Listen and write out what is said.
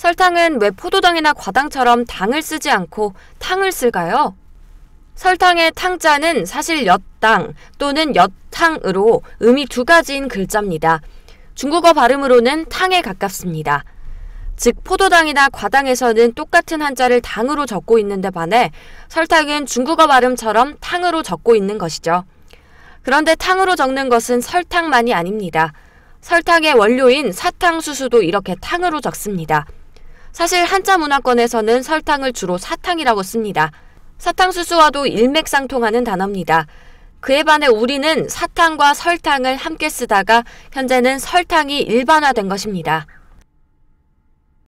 설탕은 왜 포도당이나 과당처럼 당을 쓰지 않고 탕을 쓸까요? 설탕의 탕자는 사실 엿당 또는 엿탕으로 음이 두 가지인 글자입니다. 중국어 발음으로는 탕에 가깝습니다. 즉 포도당이나 과당에서는 똑같은 한자를 당으로 적고 있는 데 반해 설탕은 중국어 발음처럼 탕으로 적고 있는 것이죠. 그런데 탕으로 적는 것은 설탕만이 아닙니다. 설탕의 원료인 사탕수수도 이렇게 탕으로 적습니다. 사실 한자 문화권에서는 설탕을 주로 사탕이라고 씁니다. 사탕수수와도 일맥상통하는 단어입니다. 그에 반해 우리는 사탕과 설탕을 함께 쓰다가 현재는 설탕이 일반화된 것입니다.